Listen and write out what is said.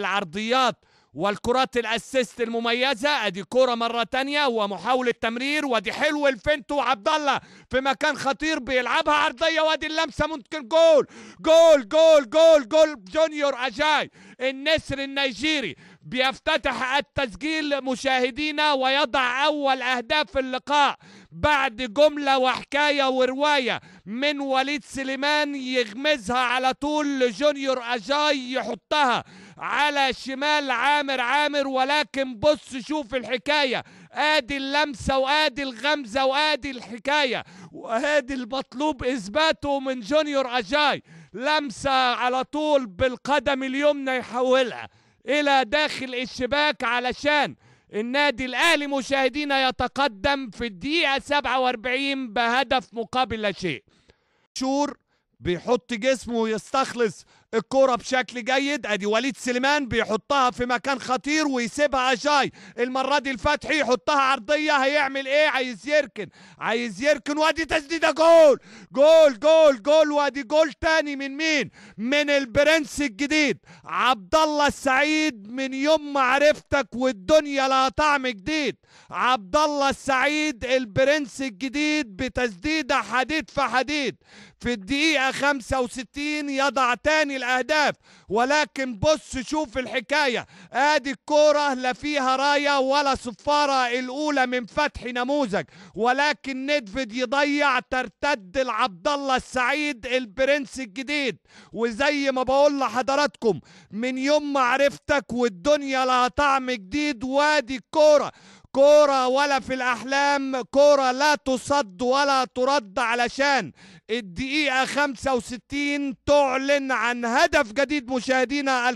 العرضيات والكرات الاسيست المميزه ادي كره مره تانية ومحاوله تمرير وادي حلو الفنتو وعبد الله في مكان خطير بيلعبها عرضيه وادي اللمسه ممكن جول جول جول جول جول, جول جونيور اجاي النسر النيجيري بيفتتح التسجيل مشاهدينا ويضع أول أهداف اللقاء بعد جملة وحكاية ورواية من وليد سليمان يغمزها على طول لجونيور أجاي يحطها على شمال عامر عامر ولكن بص شوف الحكاية ادي اللمسة وادي الغمزة وادي الحكاية وادي المطلوب اثباته من جونيور اجاي لمسة على طول بالقدم اليمنى يحولها إلى داخل الشباك علشان النادي الأهلي مشاهدينا يتقدم في الدقيقة 47 بهدف مقابل لا شيء شور بيحط جسمه ويستخلص الكرة بشكل جيد ادي وليد سليمان بيحطها في مكان خطير ويسيبها جاي المرة دي الفتحي يحطها عرضية هيعمل ايه عايز يركن عايز يركن وادي تسديدة جول جول جول جول وادي جول تاني من مين من البرنس الجديد عبد الله السعيد من يوم ما عرفتك والدنيا لها طعم جديد عبد الله السعيد البرنس الجديد بتسديدة حديد في حديد في الدقيقة 65 يضع تاني الأهداف ولكن بص شوف الحكاية آدي الكورة لا فيها راية ولا صفارة الأولى من فتح نموذج ولكن ندفد يضيع ترتد لعبد الله السعيد البرنس الجديد وزي ما بقول لحضراتكم من يوم ما عرفتك والدنيا لها طعم جديد وادي الكورة كورة ولا في الأحلام كورة لا تصد ولا ترد علشان الدقيقة 65 تعلن عن هدف جديد مشاهدينا